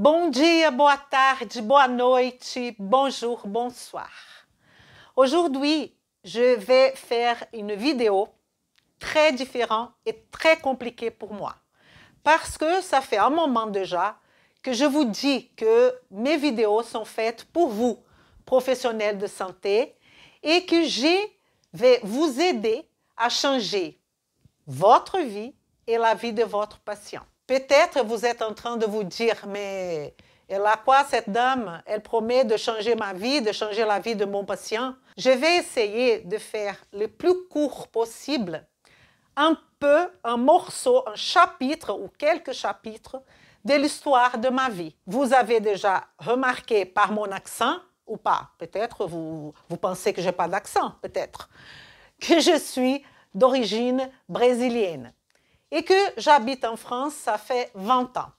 Bonjour, dia, boa tarde, boa noite, bonjour, bonsoir. Aujourd'hui, je vais faire une vidéo très différente et très compliquée pour moi. Parce que ça fait un moment déjà que je vous dis que mes vidéos sont faites pour vous, professionnels de santé, et que je vais vous aider à changer votre vie et la vie de votre patient. Peut-être vous êtes en train de vous dire, mais elle a quoi cette dame Elle promet de changer ma vie, de changer la vie de mon patient. Je vais essayer de faire le plus court possible, un peu, un morceau, un chapitre ou quelques chapitres de l'histoire de ma vie. Vous avez déjà remarqué par mon accent ou pas Peut-être vous, vous pensez que j'ai pas d'accent, peut-être, que je suis d'origine brésilienne et que j'habite en France, ça fait 20 ans.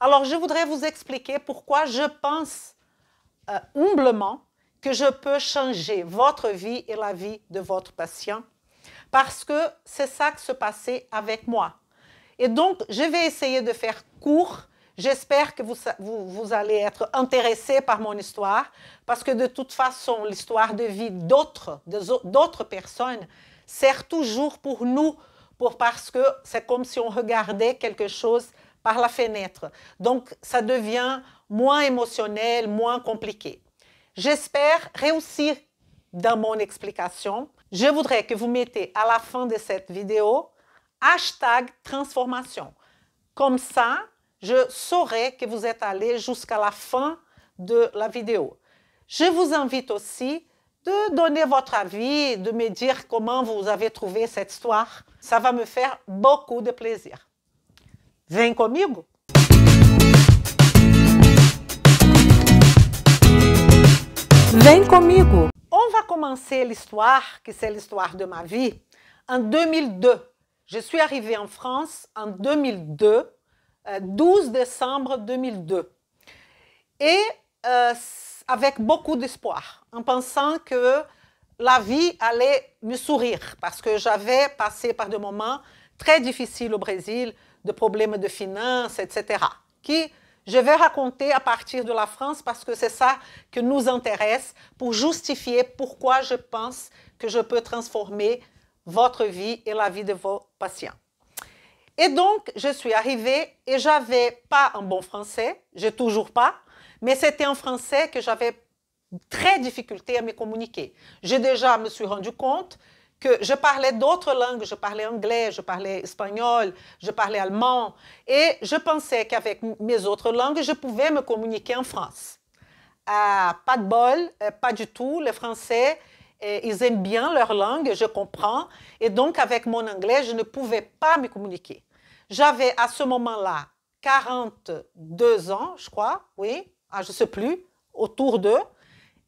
Alors, je voudrais vous expliquer pourquoi je pense euh, humblement que je peux changer votre vie et la vie de votre patient, parce que c'est ça qui se passait avec moi. Et donc, je vais essayer de faire court. J'espère que vous, vous, allez être intéressé par mon histoire, parce que de toute façon, l'histoire de vie d'autres, d'autres personnes, sert toujours pour nous pour, parce que c'est comme si on regardait quelque chose par la fenêtre. Donc, ça devient moins émotionnel, moins compliqué. J'espère réussir dans mon explication. Je voudrais que vous mettez à la fin de cette vidéo hashtag transformation. Comme ça, je saurai que vous êtes allé jusqu'à la fin de la vidéo. Je vous invite aussi de donner votre avis, de me dire comment vous avez trouvé cette histoire. Ça va me faire beaucoup de plaisir. Vem comigo? Vem On va commencer l'histoire, qui c'est l'histoire de ma vie, en 2002. Je suis arrivée en France en 2002, 12 euh, décembre 2002. Et euh, avec beaucoup d'espoir, en pensant que la vie allait me sourire parce que j'avais passé par des moments très difficiles au Brésil, de problèmes de finances, etc., qui je vais raconter à partir de la France parce que c'est ça que nous intéresse pour justifier pourquoi je pense que je peux transformer votre vie et la vie de vos patients. Et donc, je suis arrivée et j'avais pas un bon français, j'ai toujours pas, mais c'était un français que j'avais très difficulté à me communiquer. J'ai déjà me suis rendu compte que je parlais d'autres langues, je parlais anglais, je parlais espagnol, je parlais allemand, et je pensais qu'avec mes autres langues, je pouvais me communiquer en France. Ah, pas de bol, euh, pas du tout. Les Français, euh, ils aiment bien leur langue, je comprends, et donc avec mon anglais, je ne pouvais pas me communiquer. J'avais à ce moment-là 42 ans, je crois, oui, ah, je ne sais plus, autour d'eux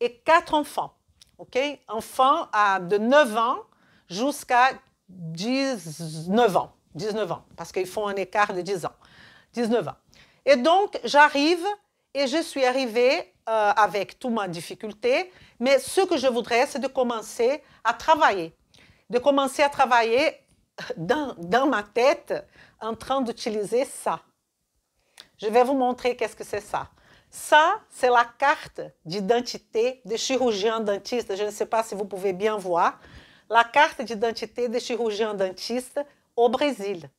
et quatre enfants. OK? Enfants à de 9 ans jusqu'à 19 ans. 19 ans, parce qu'ils font un écart de 10 ans. 19 ans. Et donc, j'arrive et je suis arrivée euh, avec toute ma difficulté, mais ce que je voudrais, c'est de commencer à travailler. De commencer à travailler dans, dans ma tête en train d'utiliser ça. Je vais vous montrer qu'est-ce que c'est ça. Ça, c'est la carte d'identité des chirurgiens dentistes. Je ne sais pas si vous pouvez bien voir. La carte d'identité des chirurgiens dentistes au Brésil.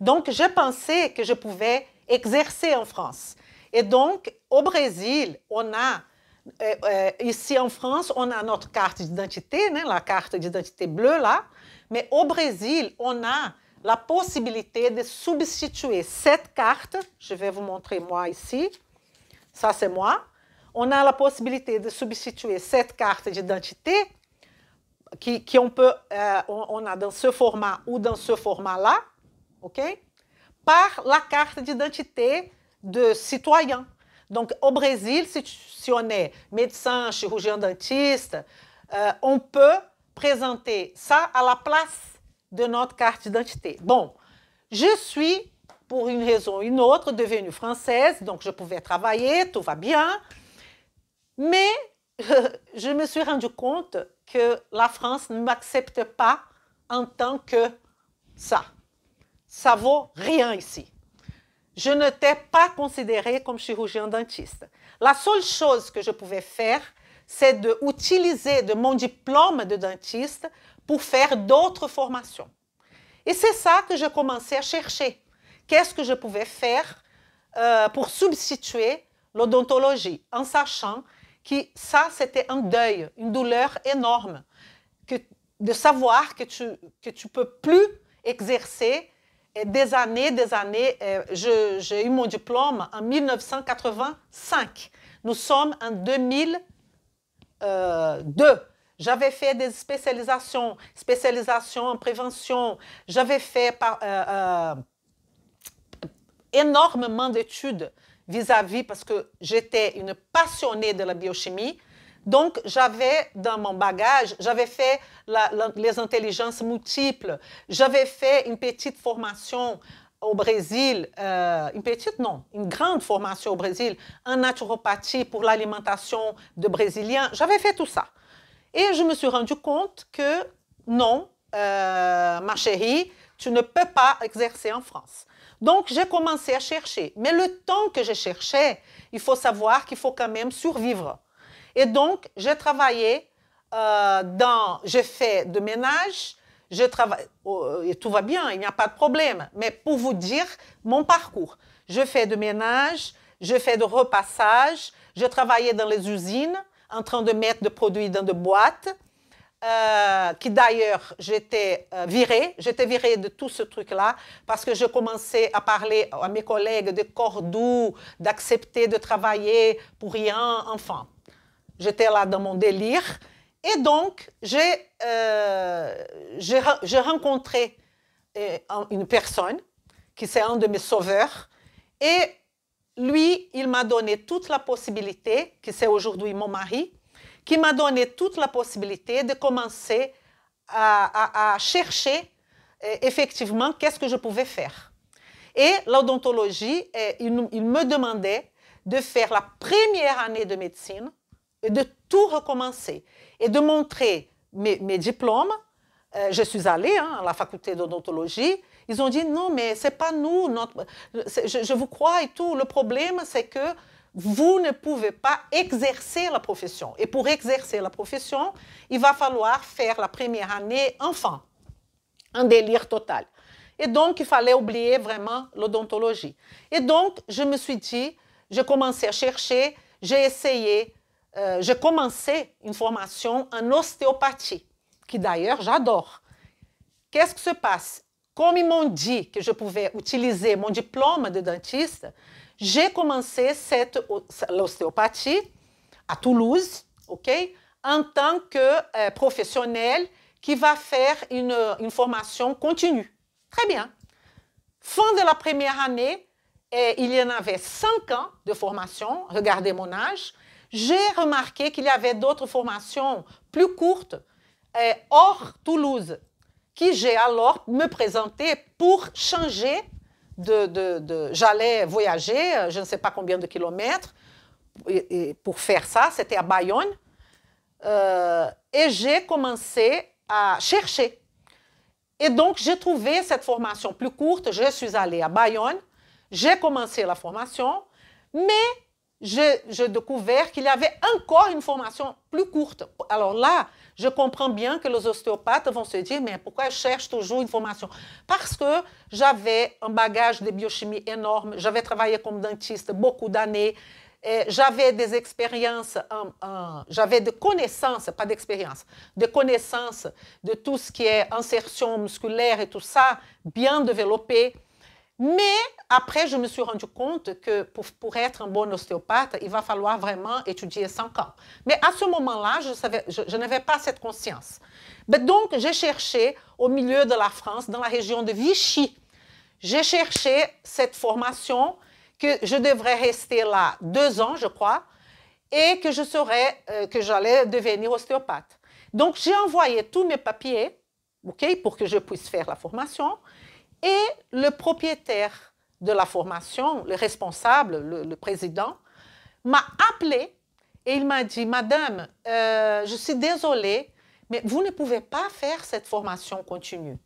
Donc, je pensais que je pouvais exercer en France. Et donc, au Brésil, on a, euh, euh, ici en France, on a notre carte d'identité, hein, la carte d'identité bleue là. Mais au Brésil, on a la possibilité de substituer cette carte, je vais vous montrer moi ici, ça c'est moi, on a la possibilité de substituer cette carte d'identité qui, on peut, euh, on, a dans ce format ou dans ce format-là, ok? Par la carte d'identité de citoyen. Donc, au Brésil, si, on est médecin, chirurgien dentiste, euh, on peut présenter ça à la place de notre carte d'identité. Bon, je suis pour une raison ou une autre, devenue française, donc je pouvais travailler, tout va bien. Mais je me suis rendu compte que la France ne m'accepte pas en tant que ça. Ça vaut rien ici. Je n'étais pas considérée comme chirurgien dentiste. La seule chose que je pouvais faire, c'est d'utiliser utiliser de mon diplôme de dentiste pour faire d'autres formations. Et c'est ça que je commençais à chercher qu'est-ce que je pouvais faire euh, pour substituer l'odontologie, en sachant que ça, c'était un deuil, une douleur énorme, que, de savoir que tu ne que tu peux plus exercer et des années, des années. Euh, j'ai eu mon diplôme en 1985. Nous sommes en 2002. Euh, J'avais fait des spécialisations, spécialisations en prévention. J'avais fait par, énormément d'études vis-à-vis, parce que j'étais une passionnée de la biochimie. Donc, j'avais dans mon bagage, j'avais fait les intelligences multiples, j'avais fait une petite formation au Brésil, euh, une petite, non, une grande formation au Brésil en naturopathie pour l'alimentation de Brésiliens. J'avais fait tout ça. Et je me suis rendu compte que non, euh, ma chérie, tu ne peux pas exercer en France. Donc, j'ai commencé à chercher. Mais le temps que je cherchais, il faut savoir qu'il faut quand même survivre. Et donc, j'ai travaillé euh, dans... je fais de ménage, je travaille... Oh, et tout va bien, il n'y a pas de problème. Mais pour vous dire mon parcours, je fais de ménage, je fais de repassage, je travaillais dans les usines en train de mettre des produits dans des boîtes. Euh, qui d'ailleurs j'étais euh, virée, j'étais virée de tout ce truc-là parce que je commençais à parler à mes collègues de Cordoue d'accepter de travailler pour rien, enfin. J'étais là dans mon délire et donc j'ai euh, rencontré une personne qui c'est un de mes sauveurs et lui, il m'a donné toute la possibilité, qui c'est aujourd'hui mon mari, qui m'a donné toute la possibilité de commencer à, chercher euh, effectivement qu'est-ce que je pouvais faire. Et l'odontologie, euh, il, il me demandait de faire la première année de médecine et de tout recommencer et de montrer mes, diplômes. Euh, je suis allée hein, à la faculté d'odontologie. Ils ont dit non, mais c'est pas nous. Notre, je, vous crois et tout. Le problème, c'est que vous ne pouvez pas exercer la profession. Et pour exercer la profession, il va falloir faire la première année enfant. Un délire total. Et donc, il fallait oublier vraiment l'odontologie. Et donc, je me suis dit, j'ai commencé à chercher, j'ai essayé, euh, j'ai commencé une formation en ostéopathie, qui d'ailleurs j'adore. Qu'est-ce qui se passe Comme ils m'ont dit que je pouvais utiliser mon diplôme de dentiste, j'ai commencé cette l'ostéopathie à Toulouse, ok, en tant que euh, professionnel qui va faire une, formation continue. Très bien. Fin de la première année, et il y en avait cinq ans de formation, regardez mon âge, j'ai remarqué qu'il y avait d'autres formations plus courtes euh, hors Toulouse, qui j'ai alors me présenté pour changer de, j'allais voyager, euh, je ne sais pas combien de kilomètres, et, pour faire ça, c'était à Bayonne. Euh, et j'ai commencé à chercher. Et donc, j'ai trouvé cette formation plus courte. Je suis allée à Bayonne. J'ai commencé la formation, mais j'ai découvert qu'il y avait encore une formation plus courte. Alors là, je comprends bien que les ostéopathes vont se dire, mais pourquoi je cherche toujours une formation Parce que j'avais un bagage de biochimie énorme, j'avais travaillé comme dentiste beaucoup d'années, j'avais des expériences, j'avais des connaissances, pas d'expérience, des connaissances de tout ce qui est insertion musculaire et tout ça, bien développées. Mais après, je me suis rendu compte que pour, pour être un bon ostéopathe, il va falloir vraiment étudier 5 ans. Mais à ce moment-là, je, je, n'avais pas cette conscience. Mais ben donc, j'ai cherché au milieu de la France, dans la région de Vichy, j'ai cherché cette formation que je devrais rester là deux ans, je crois, et que je serais, euh, que j'allais devenir ostéopathe. Donc, j'ai envoyé tous mes papiers, OK, pour que je puisse faire la formation et le propriétaire de la formation, le responsable, le, président, m'a appelé et il m'a dit, Madame, euh, je suis désolée, mais vous ne pouvez pas faire cette formation continue.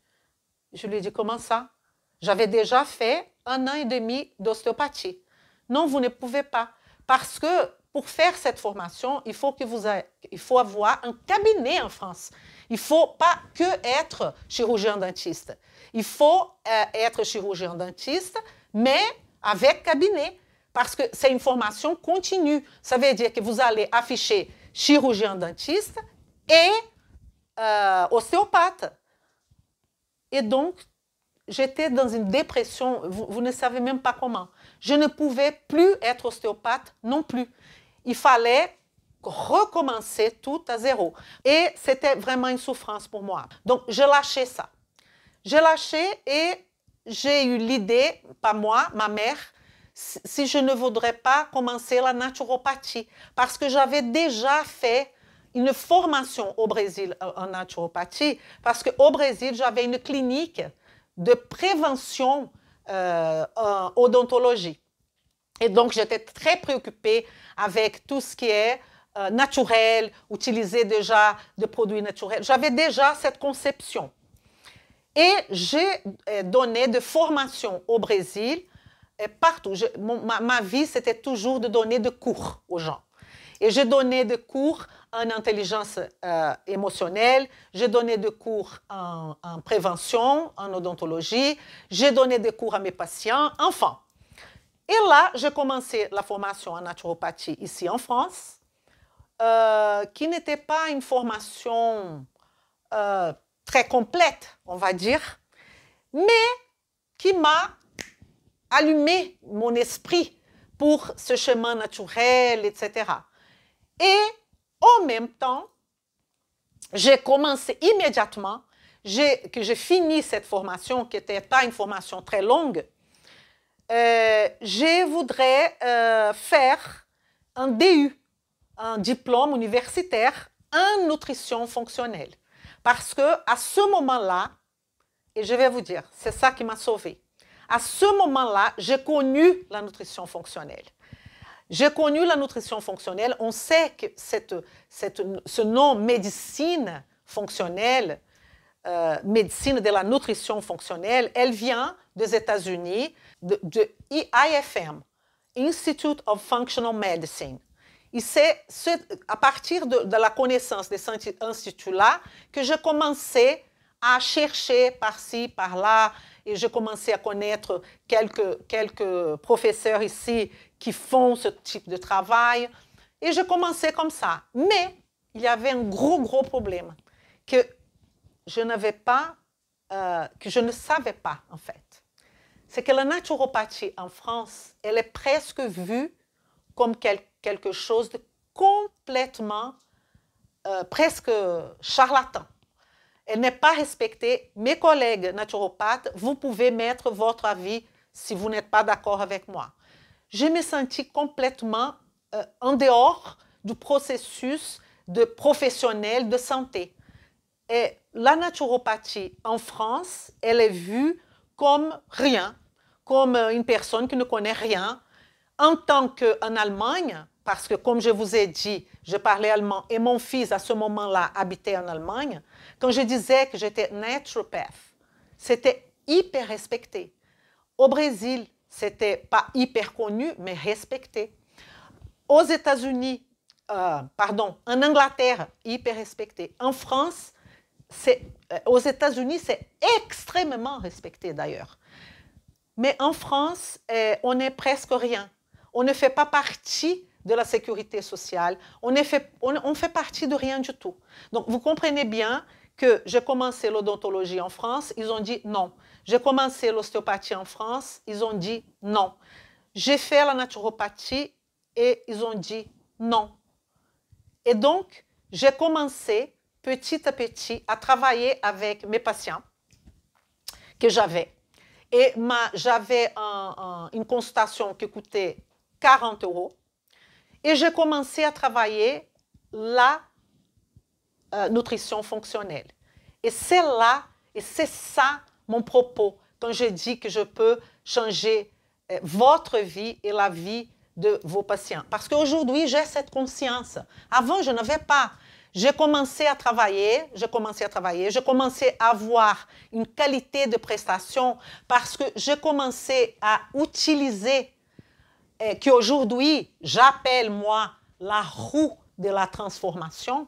Je lui ai dit, comment ça J'avais déjà fait un an et demi d'ostéopathie. Non, vous ne pouvez pas, parce que pour faire cette formation, il faut, que il faut avoir un cabinet en France. Il ne faut pas que être chirurgien dentiste. Il faut euh, être chirurgien dentiste, mais avec cabinet, parce que c'est une formation continue. Ça veut dire que vous allez afficher chirurgien dentiste et euh, ostéopathe. Et donc, j'étais dans une dépression, vous, ne savez même pas comment. Je ne pouvais plus être ostéopathe non plus. Il fallait recommencer tout à zéro. Et c'était vraiment une souffrance pour moi. Donc, je lâchais ça. J'ai lâché et j'ai eu l'idée, pas moi, ma mère, si je ne voudrais pas commencer la naturopathie, parce que j'avais déjà fait une formation au Brésil euh, en naturopathie, parce qu'au Brésil, j'avais une clinique de prévention euh, en odontologie. Et donc, j'étais très préoccupée avec tout ce qui est euh, naturel, utiliser déjà des produits naturels. J'avais déjà cette conception. Et j'ai euh, donné des formations au Brésil, euh, partout. ma, vie, c'était toujours de donner des cours aux gens. Et j'ai donné des cours en intelligence euh, émotionnelle, j'ai donné des cours en, prévention, en odontologie, j'ai donné des cours à mes patients, enfants. Et là, j'ai commencé la formation en naturopathie ici en France, qui n'était pas une formation très complète, on va dire, mais qui m'a allumé mon esprit pour ce chemin naturel, etc. Et en même temps, j'ai commencé immédiatement, que j'ai fini cette formation, qui n'était pas une formation très longue, euh, je voudrais euh, faire un DU, un diplôme universitaire en nutrition fonctionnelle. Parce que à ce moment-là, et je vais vous dire, c'est ça qui m'a sauvée. À ce moment-là, j'ai connu la nutrition fonctionnelle. J'ai connu la nutrition fonctionnelle. On sait que ce nom médecine fonctionnelle, euh, médecine de la nutrition fonctionnelle, elle vient des États-Unis, de, de IFM, Institute of Functional Medicine. Et c'est à partir de, la connaissance de cet institut-là que j'ai commencé à chercher par-ci, par-là, et j'ai commencé à connaître quelques, quelques professeurs ici qui font ce type de travail. Et j'ai commencé comme ça. Mais il y avait un gros, gros problème que je n'avais pas, euh, que je ne savais pas en fait. C'est que la naturopathie en France, elle est presque vue comme quelque chose de complètement, euh, presque charlatan. Elle n'est pas respectée. Mes collègues naturopathes, vous pouvez mettre votre avis si vous n'êtes pas d'accord avec moi. Je me sentis complètement euh, en dehors du processus de professionnel de santé. Et la naturopathie en France, elle est vue comme rien, comme une personne qui ne connaît rien en tant qu'en Allemagne, parce que comme je vous ai dit, je parlais allemand et mon fils à ce moment-là habitait en Allemagne, quand je disais que j'étais naturopathe, c'était hyper respecté. Au Brésil, c'était pas hyper connu, mais respecté. Aux États-Unis, euh, pardon, en Angleterre, hyper respecté. En France, c'est, euh, aux États-Unis, c'est extrêmement respecté d'ailleurs. Mais en France, euh, on est presque rien on ne fait pas partie de la sécurité sociale, on ne fait, on, fait partie de rien du tout. Donc, vous comprenez bien que j'ai commencé l'odontologie en France, ils ont dit non. J'ai commencé l'ostéopathie en France, ils ont dit non. J'ai fait la naturopathie et ils ont dit non. Et donc, j'ai commencé petit à petit à travailler avec mes patients que j'avais. Et j'avais une consultation qui coûtait 40 euros. Et j'ai commencé à travailler la euh, nutrition fonctionnelle. Et c'est là, et c'est ça mon propos quand je dis que je peux changer euh, votre vie et la vie de vos patients. Parce qu'aujourd'hui, j'ai cette conscience. Avant, je n'avais pas. J'ai commencé à travailler, j'ai commencé à travailler, j'ai commencé à avoir une qualité de prestation parce que j'ai commencé à utiliser qui aujourd'hui, j'appelle moi la roue de la transformation,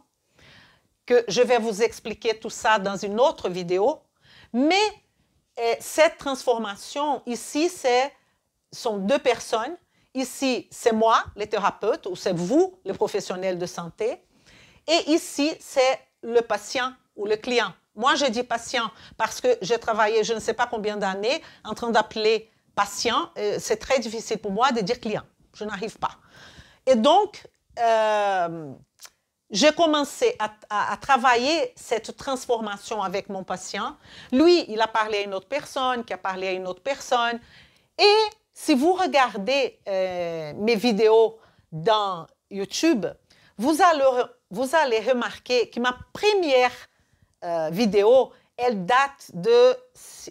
que je vais vous expliquer tout ça dans une autre vidéo. Mais euh, cette transformation, ici, ce sont deux personnes. Ici, c'est moi, le thérapeute, ou c'est vous, le professionnel de santé. Et ici, c'est le patient ou le client. Moi, je dis patient parce que j'ai travaillé je ne sais pas combien d'années en train d'appeler patient, euh, c'est très difficile pour moi de dire client. Je n'arrive pas. Et donc, euh, j'ai commencé à, travailler cette transformation avec mon patient. Lui, il a parlé à une autre personne, qui a parlé à une autre personne. Et si vous regardez euh, mes vidéos dans YouTube, vous allez, vous allez remarquer que ma première euh, vidéo, elle date de,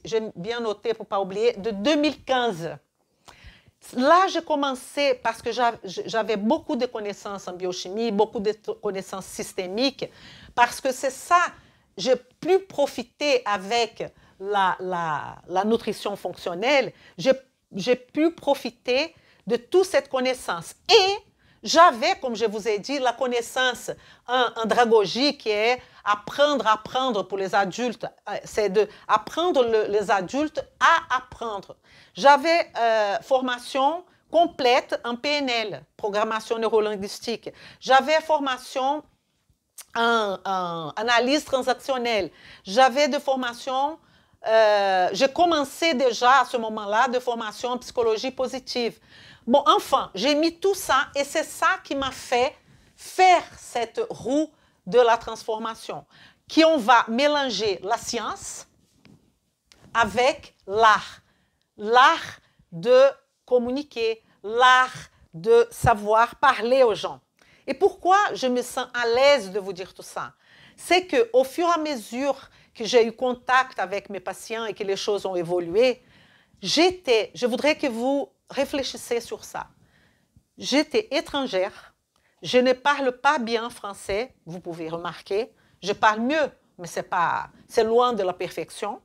j'ai bien noté pour pas oublier, de 2015. Là, j'ai commencé parce que j'avais beaucoup de connaissances en biochimie, beaucoup de connaissances systémiques, parce que c'est ça, j'ai pu profiter avec la, la nutrition fonctionnelle, j'ai pu profiter de toute cette connaissance. Et j'avais, comme je vous ai dit, la connaissance en, en dragogie qui est apprendre, apprendre pour les adultes, euh, c'est de apprendre les adultes à apprendre. J'avais euh, formation complète en PNL, programmation neurolinguistique. J'avais formation en, analyse transactionnelle. J'avais de formation euh, j'ai commencé déjà à ce moment-là de formation en psychologie positive. Bon, enfin, j'ai mis tout ça et c'est ça qui m'a fait faire cette roue de la transformation, qui on va mélanger la science avec l'art, l'art de communiquer, l'art de savoir parler aux gens. Et pourquoi je me sens à l'aise de vous dire tout ça C'est que au fur et à mesure que j'ai eu contact avec mes patients et que les choses ont évolué, j'étais, je voudrais que vous réfléchissez sur ça. J'étais étrangère, je ne parle pas bien français, vous pouvez remarquer. Je parle mieux, mais c'est pas, c'est loin de la perfection.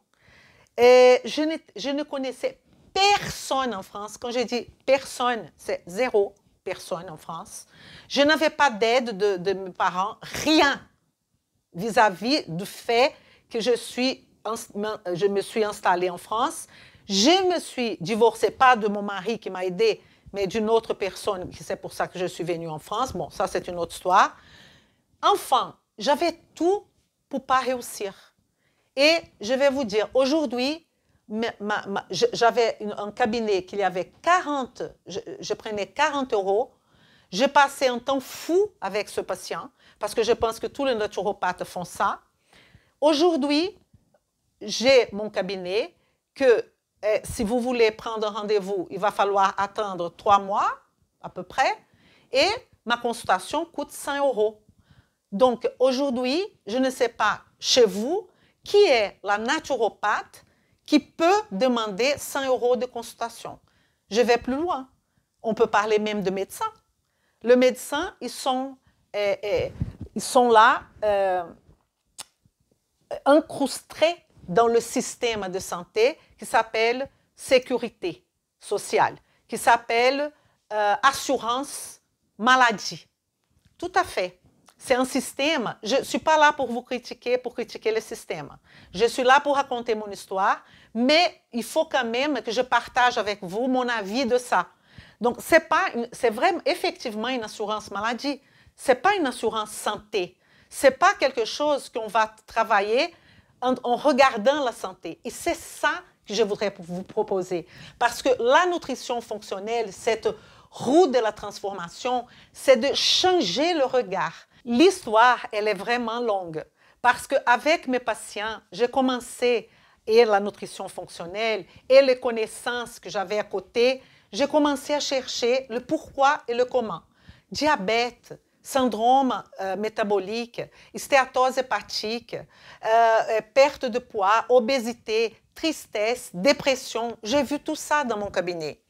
Et je ne, je ne connaissais personne en France. Quand je dis personne, c'est zéro personne en France. Je n'avais pas d'aide de, mes parents, rien vis-à-vis du fait que je, suis, je me suis installée en France je me suis divorcée, pas de mon mari qui m'a aidée, mais d'une autre personne. C'est pour ça que je suis venue en France. Bon, ça, c'est une autre histoire. Enfin, j'avais tout pour pas réussir. Et je vais vous dire, aujourd'hui, j'avais un cabinet qui avait 40, je, je prenais 40 euros. J'ai passé un temps fou avec ce patient parce que je pense que tous les naturopathes font ça. Aujourd'hui, j'ai mon cabinet que eh, si vous voulez prendre rendez-vous, il va falloir attendre trois mois à peu près. Et ma consultation coûte 100 euros. Donc aujourd'hui, je ne sais pas chez vous qui est la naturopathe qui peut demander 100 euros de consultation. Je vais plus loin. On peut parler même de médecins. Les médecins, ils sont, eh, eh, sont là euh, incrustés dans le système de santé qui s'appelle sécurité sociale, qui s'appelle euh, assurance maladie. Tout à fait. C'est un système. Je ne suis pas là pour vous critiquer, pour critiquer le système. Je suis là pour raconter mon histoire, mais il faut quand même que je partage avec vous mon avis de ça. Donc, c'est pas, c'est vraiment effectivement une assurance maladie. C'est pas une assurance santé. C'est pas quelque chose qu'on va travailler en, en regardant la santé. Et c'est ça que je voudrais vous proposer. Parce que la nutrition fonctionnelle, cette roue de la transformation, c'est de changer le regard. L'histoire, elle est vraiment longue. Parce qu'avec mes patients, j'ai commencé et la nutrition fonctionnelle et les connaissances que j'avais à côté, j'ai commencé à chercher le pourquoi et le comment. Diabète, syndrome euh, métabolique, stéatose hépatique, euh, euh, perte de poids, obésité, tristesse, dépression. J'ai vu tout ça dans mon cabinet.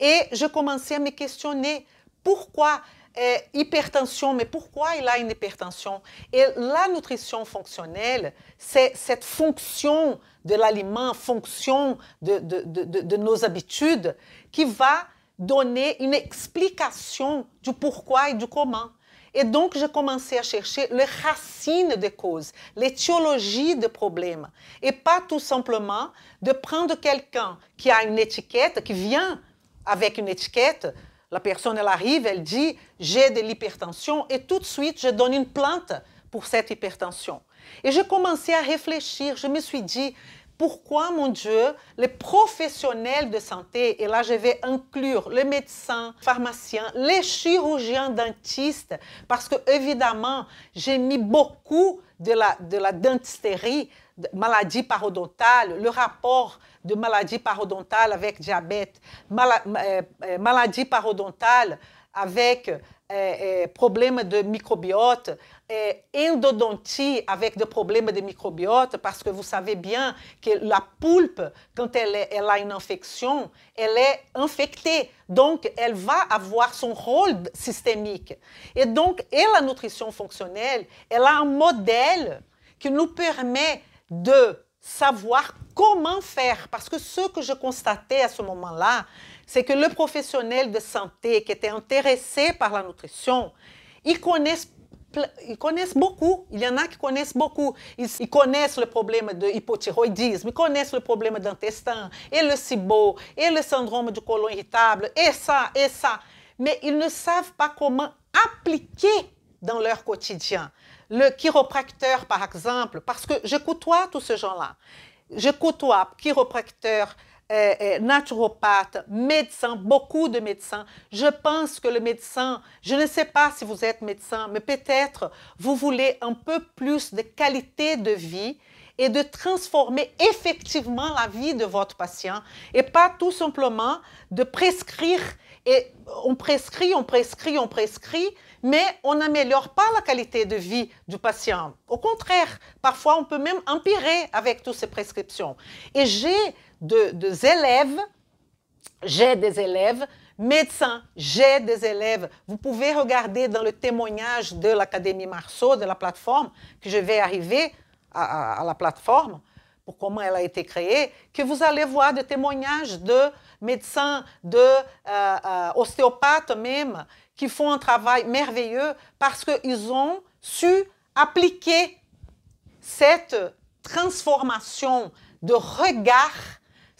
Et je commençais à me questionner pourquoi euh, hypertension, mais pourquoi il a une hypertension Et la nutrition fonctionnelle, c'est cette fonction de l'aliment, fonction de, nos habitudes, qui va donner une explication du pourquoi et du comment. Et donc, j'ai commencé à chercher les racines des causes, l'étiologie des problèmes, et pas tout simplement de prendre quelqu'un qui a une étiquette, qui vient avec une étiquette. La personne, elle arrive, elle dit, j'ai de l'hypertension, et tout de suite, je donne une plante pour cette hypertension. Et je commençais à réfléchir, je me suis dit, pourquoi, mon Dieu, les professionnels de santé, et là je vais inclure les médecins, pharmaciens, les chirurgiens dentistes, parce que évidemment, j'ai mis beaucoup de la, de dentisterie, maladie parodontale, le rapport de maladie parodontale avec diabète, euh, euh, maladie parodontale avec problèmes de microbiote, endodontie avec des problèmes de microbiote, parce que vous savez bien que la pulpe, quand elle, est, elle a une infection, elle est infectée. Donc, elle va avoir son rôle systémique. Et donc, et la nutrition fonctionnelle, elle a un modèle qui nous permet de savoir comment faire. Parce que ce que je constatais à ce moment-là, c'est que le professionnel de santé qui était intéressé par la nutrition, ils connaissent beaucoup. Il y en a qui connaissent beaucoup. Ils, connaissent le problème de hypothyroïdisme, ils connaissent le problème d'intestin, et le SIBO, et le syndrome du côlon irritable, et ça, et ça. Mais ils ne savent pas comment appliquer dans leur quotidien. Le chiropracteur, par exemple, parce que je côtoie tous ces gens-là. Je côtoie chiropracteurs naturopathes, médecins, beaucoup de médecins. Je pense que le médecin, je ne sais pas si vous êtes médecin, mais peut-être vous voulez un peu plus de qualité de vie et de transformer effectivement la vie de votre patient et pas tout simplement de prescrire. Et on prescrit, on prescrit, on prescrit, mais on n'améliore pas la qualité de vie du patient. Au contraire, parfois on peut même empirer avec toutes ces prescriptions. Et j'ai de, des élèves. J'ai des élèves médecins, j'ai des élèves. Vous pouvez regarder dans le témoignage de l'Académie Marceau, de la plateforme, que je vais arriver à, la plateforme, pour comment elle a été créée, que vous allez voir des témoignages de médecins, de euh, euh, même, qui font un travail merveilleux parce qu'ils ont su appliquer cette transformation de regard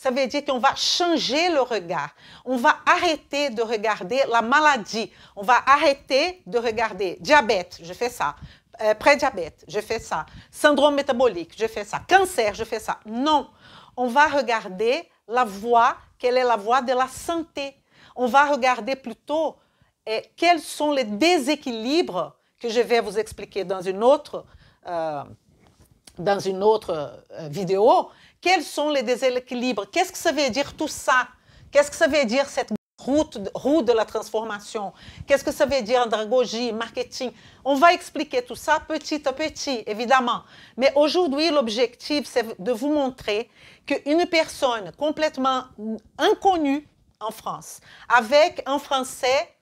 ça veut dire qu'on va changer le regard. On va arrêter de regarder la maladie. On va arrêter de regarder diabète, je fais ça. Prédiabète. Euh, pré-diabète, je fais ça. Syndrome métabolique, je fais ça. Cancer, je fais ça. Non, on va regarder la voie, quelle est la voie de la santé. On va regarder plutôt euh, quels sont les déséquilibres que je vais vous expliquer dans une autre, euh, dans une autre vidéo quels sont les déséquilibres Qu'est-ce que ça veut dire tout ça Qu'est-ce que ça veut dire cette route, roue de la transformation Qu'est-ce que ça veut dire andragogie, marketing On va expliquer tout ça petit à petit, évidemment. Mais aujourd'hui, l'objectif, c'est de vous montrer qu'une personne complètement inconnue en France, avec un français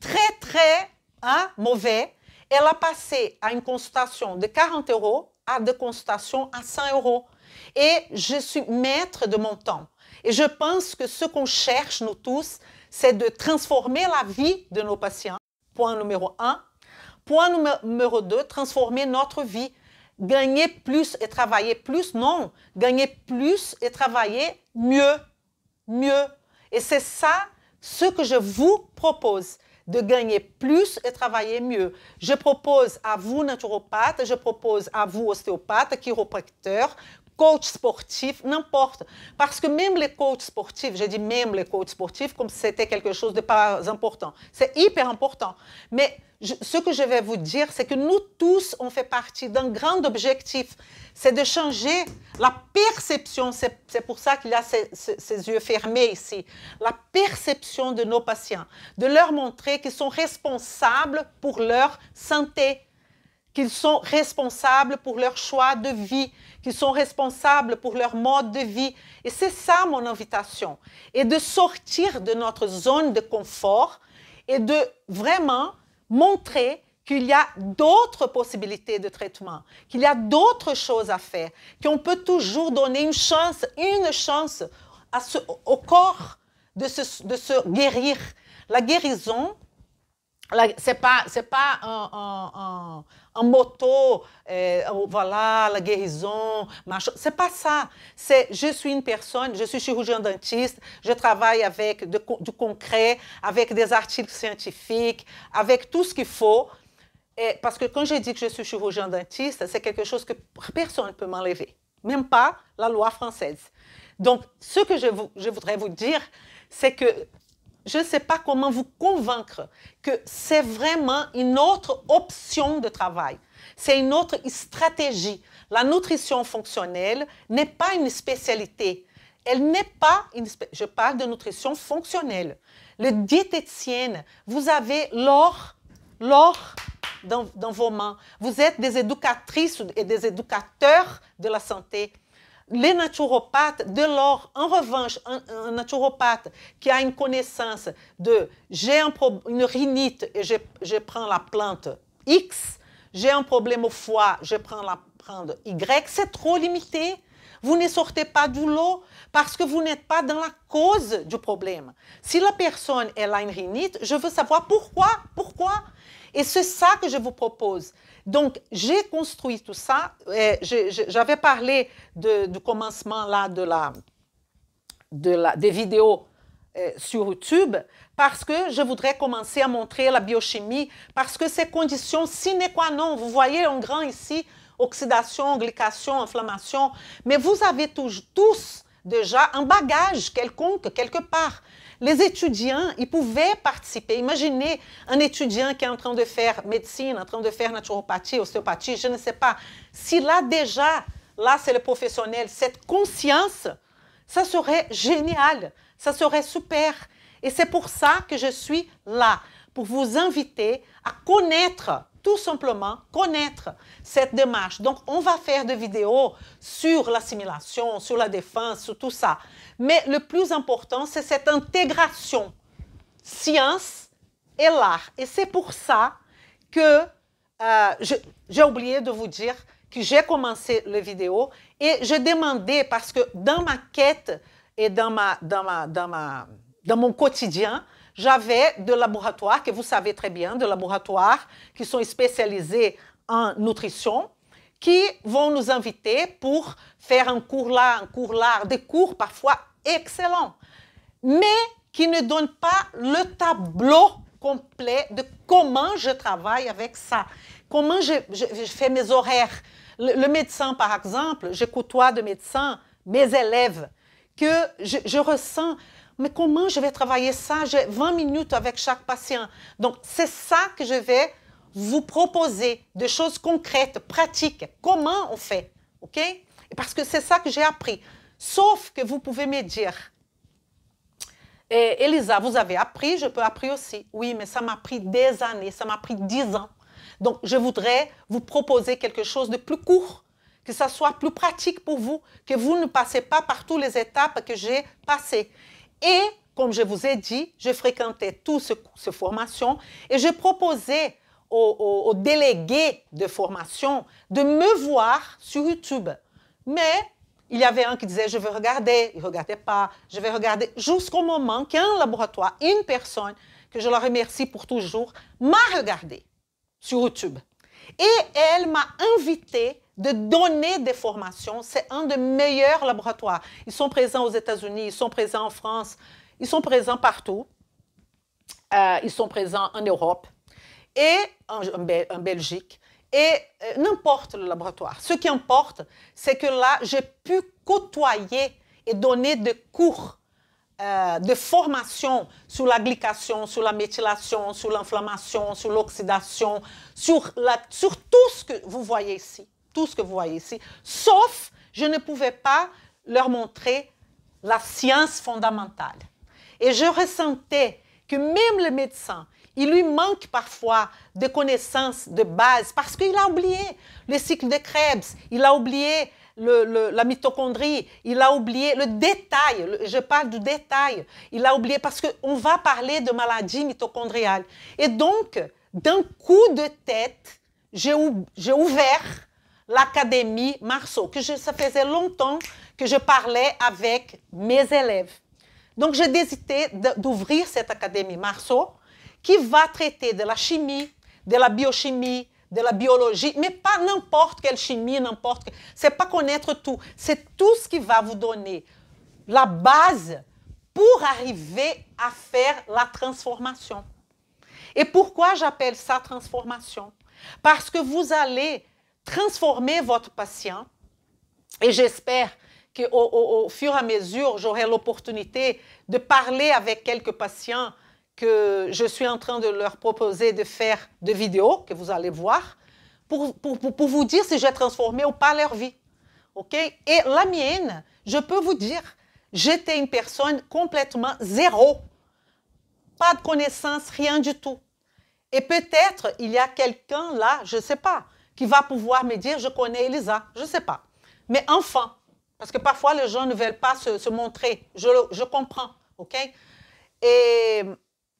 très, très hein, mauvais, elle a passé à une consultation de 40 euros à des consultations à 100 euros. Et je suis maître de mon temps. Et je pense que ce qu'on cherche, nous tous, c'est de transformer la vie de nos patients. Point numéro un. Point numéro deux, transformer notre vie. Gagner plus et travailler plus, non. Gagner plus et travailler mieux, mieux. Et c'est ça ce que je vous propose de gagner plus et travailler mieux. Je propose à vous naturopathes, je propose à vous ostéopathe chiropracteur coach sportif, n'importe. Parce que même les coachs sportifs, j'ai dit même les coachs sportifs comme si c'était quelque chose de pas important. C'est hyper important. Mais ce que je vais vous dire, c'est que nous tous, on fait partie d'un grand objectif. C'est de changer la perception. C'est pour ça qu'il a ses yeux fermés ici. La perception de nos patients. De leur montrer qu'ils sont responsables pour leur santé qu'ils sont responsables pour leur choix de vie, qu'ils sont responsables pour leur mode de vie. Et c'est ça mon invitation. Et de sortir de notre zone de confort et de vraiment montrer qu'il y a d'autres possibilités de traitement, qu'il y a d'autres choses à faire, qu'on peut toujours donner une chance, une chance à ce, au corps de se, de se guérir. La guérison, ce n'est pas, pas un un moto, euh, voilà, la guérison, machin. C'est pas ça. C'est je suis une personne, je suis chirurgien dentiste, je travaille avec du concret, avec des articles scientifiques, avec tout ce qu'il faut. parce que quand je dis que je suis chirurgien dentiste, c'est quelque chose que personne ne peut m'enlever, même pas la loi française. Donc, ce que je voudrais vous dire, c'est que je ne sais pas comment vous convaincre que c'est vraiment une autre option de travail. C'est une autre stratégie. La nutrition fonctionnelle n'est pas une spécialité. Elle n'est pas une Je parle de nutrition fonctionnelle. Le diététiciennes, vous avez l'or, l'or dans vos mains. Vous êtes des éducatrices et des éducateurs de la santé les naturopathes, de l'or, en revanche, un, naturopathe qui a une connaissance de j'ai un une rhinite et je, prends la plante X, j'ai un problème au foie, je prends la plante Y, c'est trop limité. Vous ne sortez pas du lot parce que vous n'êtes pas dans la cause du problème. Si la personne est a une rhinite, je veux savoir pourquoi, pourquoi. Et c'est ça que je vous propose. Donc, j'ai construit tout ça. J'avais parlé du commencement là de la, des vidéos euh, sur YouTube parce que je voudrais commencer à montrer la biochimie, parce que ces conditions sine qua non. Vous voyez en grand ici, oxydation, glycation, inflammation, mais vous avez tous, tous déjà un bagage quelconque, quelque part les étudiants, ils pouvaient participer. Imaginez un étudiant qui est en train de faire médecine, en train de faire naturopathie, ostéopathie, je ne sais pas. Si a déjà, là c'est le professionnel, cette conscience, ça serait génial, ça serait super. Et c'est pour ça que je suis là, pour vous inviter à connaître tout simplement connaître cette démarche. Donc, on va faire des vidéos sur l'assimilation, sur la défense, sur tout ça. Mais le plus important, c'est cette intégration science et l'art. Et c'est pour ça que euh, j'ai oublié de vous dire que j'ai commencé les vidéos et je demandais, parce que dans ma quête et dans, ma, dans mon quotidien, j'avais de laboratoires, que vous savez très bien, de laboratoires qui sont spécialisés en nutrition, qui vont nous inviter pour faire un cours là, un cours là, des cours parfois excellents, mais qui ne donnent pas le tableau complet de comment je travaille avec ça, comment je, fais mes horaires. Le, médecin, par exemple, je côtoie de médecins, mes élèves, que je ressens mais comment je vais travailler ça J'ai 20 minutes avec chaque patient. Donc, c'est ça que je vais vous proposer, des choses concrètes, pratiques. Comment on fait OK Parce que c'est ça que j'ai appris. Sauf que vous pouvez me dire, eh, Elisa, vous avez appris, je peux appris aussi. Oui, mais ça m'a pris des années, ça m'a pris dix ans. Donc, je voudrais vous proposer quelque chose de plus court, que ça soit plus pratique pour vous, que vous ne passez pas par toutes les étapes que j'ai passées. Et comme je vous ai dit, je fréquentais toutes ces formations et je proposais aux, délégués de formation de me voir sur YouTube. Mais il y avait un qui disait, je veux regarder, il ne regardait pas, je vais regarder, jusqu'au moment qu'un laboratoire, une personne, que je leur remercie pour toujours, m'a regardé sur YouTube. Et elle m'a invité de donner des formations. C'est un des meilleurs laboratoires. Ils sont présents aux États-Unis, ils sont présents en France, ils sont présents partout. Euh, ils sont présents en Europe et en, Belgique. Et euh, n'importe le laboratoire. Ce qui importe, c'est que là, j'ai pu côtoyer et donner des cours euh, de formation sur la sur la méthylation, sur l'inflammation, sur l'oxydation, sur tout ce que vous voyez ici tout ce que vous voyez ici, sauf je ne pouvais pas leur montrer la science fondamentale. Et je ressentais que même le médecin, il lui manque parfois des connaissances de base parce qu'il a oublié le cycle de Krebs, il a oublié le, la mitochondrie, il a oublié le détail, je parle du détail, il a oublié parce qu'on va parler de maladie mitochondriale. Et donc, d'un coup de tête, j'ai ouvert l'académie Marceau, que je, ça faisait longtemps que je parlais avec mes élèves. Donc, j'ai décidé d'ouvrir cette académie Marceau qui va traiter de la chimie, de la biochimie, de la biologie, mais pas n'importe quelle chimie, n'importe. C'est pas connaître tout, c'est tout ce qui va vous donner la base pour arriver à faire la transformation. Et pourquoi j'appelle ça transformation Parce que vous allez transformer votre patient. Et j'espère que au, fur et à mesure, j'aurai l'opportunité de parler avec quelques patients que je suis en train de leur proposer de faire des vidéos que vous allez voir pour, pour, vous dire si j'ai transformé ou pas leur vie. ok Et la mienne, je peux vous dire, j'étais une personne complètement zéro. Pas de connaissances, rien du tout. Et peut-être il y a quelqu'un là, je ne sais pas, qui va pouvoir me dire, je connais Elisa, je ne sais pas. Mais enfin, parce que parfois les gens ne veulent pas se, montrer, je, je comprends, ok Et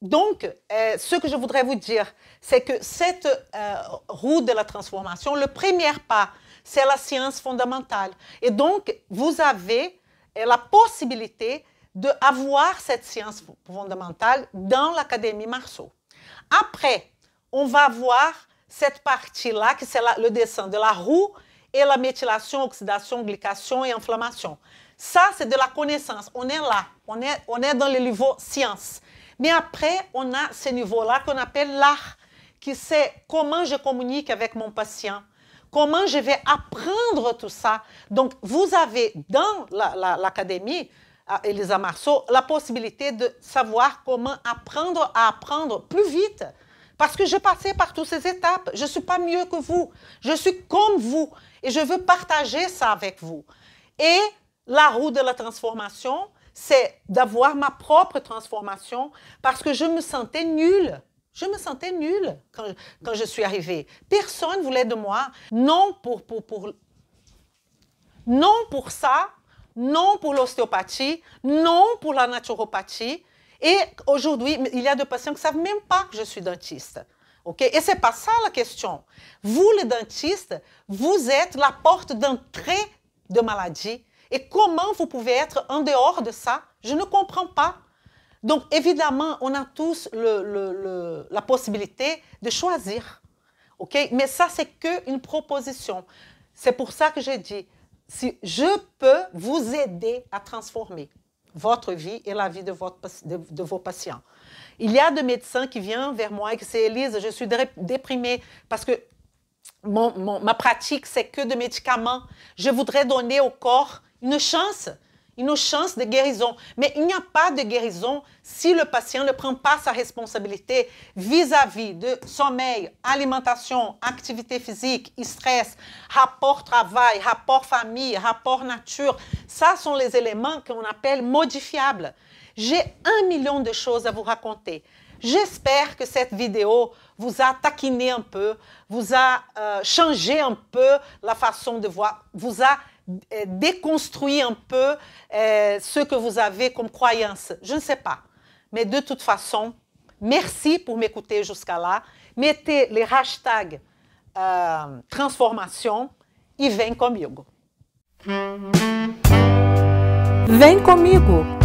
donc, euh, ce que je voudrais vous dire, c'est que cette euh, route de la transformation, le premier pas, c'est la science fondamentale. Et donc, vous avez euh, la possibilité d'avoir cette science fondamentale dans l'Académie Marceau. Après, on va voir cette partie-là, qui c'est le dessin de la roue et la méthylation, oxydation, glycation et inflammation. Ça, c'est de la connaissance. On est là. On est, on est dans le niveau science. Mais après, on a ce niveau-là qu'on appelle l'art, qui c'est comment je communique avec mon patient, comment je vais apprendre tout ça. Donc, vous avez dans l'académie, euh, Elisa Marceau, la possibilité de savoir comment apprendre à apprendre plus vite parce que je passais par toutes ces étapes. Je ne suis pas mieux que vous. Je suis comme vous. Et je veux partager ça avec vous. Et la roue de la transformation, c'est d'avoir ma propre transformation parce que je me sentais nulle. Je me sentais nulle quand, quand je suis arrivée. Personne voulait de moi. Non pour, pour, pour, non pour ça, non pour l'ostéopathie, non pour la naturopathie, et aujourd'hui, il y a des patients qui ne savent même pas que je suis dentiste. ok Et ce n'est pas ça la question. Vous, les dentistes, vous êtes la porte d'entrée de maladie. Et comment vous pouvez être en dehors de ça Je ne comprends pas. Donc, évidemment, on a tous le, la possibilité de choisir. ok Mais ça, c'est qu'une proposition. C'est pour ça que j'ai dit, si je peux vous aider à transformer, votre vie et la vie de, vos patients. Il y a des médecins qui viennent vers moi et qui disent, Élise, je suis déprimée parce que ma pratique, c'est que de médicaments. Je voudrais donner au corps une chance une chance de guérison. Mais il n'y a pas de guérison si le patient ne prend pas sa responsabilité vis-à-vis de sommeil, alimentation, activité physique, stress, rapport travail, rapport famille, rapport nature. Ça sont les éléments qu'on appelle modifiables. J'ai un million de choses à vous raconter. J'espère que cette vidéo vous a taquiné un peu, vous a euh, changé un peu la façon de voir, vous a euh, déconstruit un peu euh, ce que vous avez comme croyance. Je ne sais pas. Mais de toute façon, merci pour m'écouter jusqu'à là. Mettez les hashtags euh, transformation et moi. comigo. avec comigo!